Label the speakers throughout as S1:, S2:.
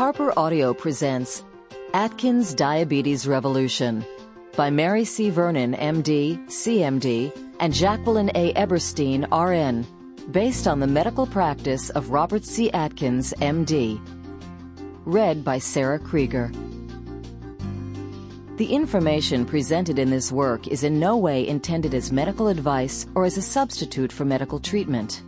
S1: Harper Audio presents Atkins Diabetes Revolution by Mary C. Vernon, MD, CMD, and Jacqueline A. Eberstein, RN, based on the medical practice of Robert C. Atkins, MD. Read by Sarah Krieger. The information presented in this work is in no way intended as medical advice or as a substitute for medical treatment.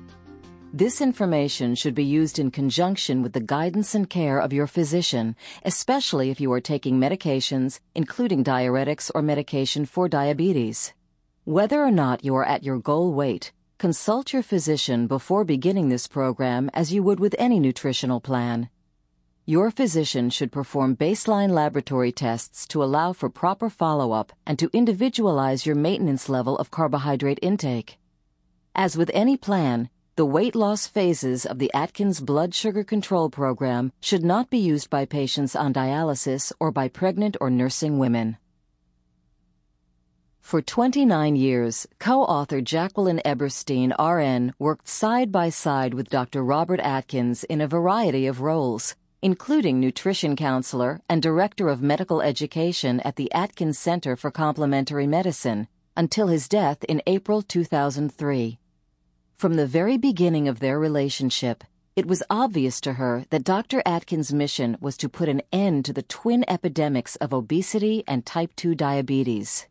S1: This information should be used in conjunction with the guidance and care of your physician, especially if you are taking medications, including diuretics or medication for diabetes. Whether or not you are at your goal weight, consult your physician before beginning this program as you would with any nutritional plan. Your physician should perform baseline laboratory tests to allow for proper follow up and to individualize your maintenance level of carbohydrate intake. As with any plan, the weight loss phases of the Atkins blood sugar control program should not be used by patients on dialysis or by pregnant or nursing women. For 29 years, co-author Jacqueline Eberstein, RN, worked side by side with Dr. Robert Atkins in a variety of roles, including nutrition counselor and director of medical education at the Atkins Center for Complementary Medicine, until his death in April 2003. From the very beginning of their relationship, it was obvious to her that Dr. Atkins' mission was to put an end to the twin epidemics of obesity and type 2 diabetes.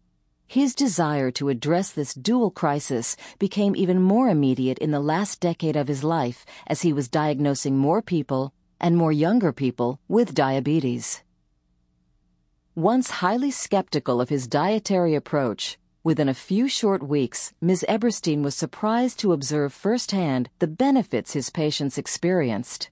S1: His desire to address this dual crisis became even more immediate in the last decade of his life as he was diagnosing more people, and more younger people, with diabetes. Once highly skeptical of his dietary approach, Within a few short weeks, Ms. Eberstein was surprised to observe firsthand the benefits his patients experienced.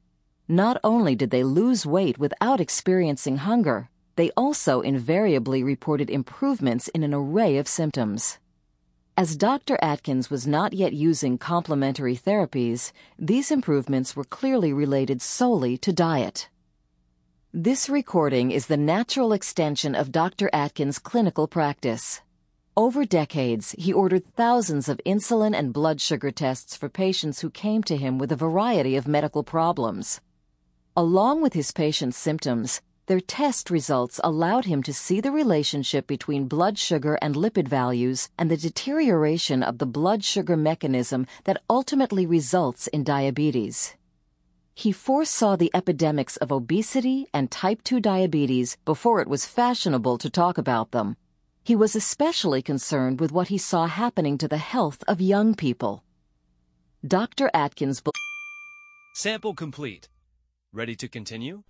S1: Not only did they lose weight without experiencing hunger, they also invariably reported improvements in an array of symptoms. As Dr. Atkins was not yet using complementary therapies, these improvements were clearly related solely to diet. This recording is the natural extension of Dr. Atkins' clinical practice. Over decades, he ordered thousands of insulin and blood sugar tests for patients who came to him with a variety of medical problems. Along with his patients' symptoms, their test results allowed him to see the relationship between blood sugar and lipid values and the deterioration of the blood sugar mechanism that ultimately results in diabetes. He foresaw the epidemics of obesity and type 2 diabetes before it was fashionable to talk about them. He was especially concerned with what he saw happening to the health of young people. Dr. Atkins. Sample complete. Ready to continue?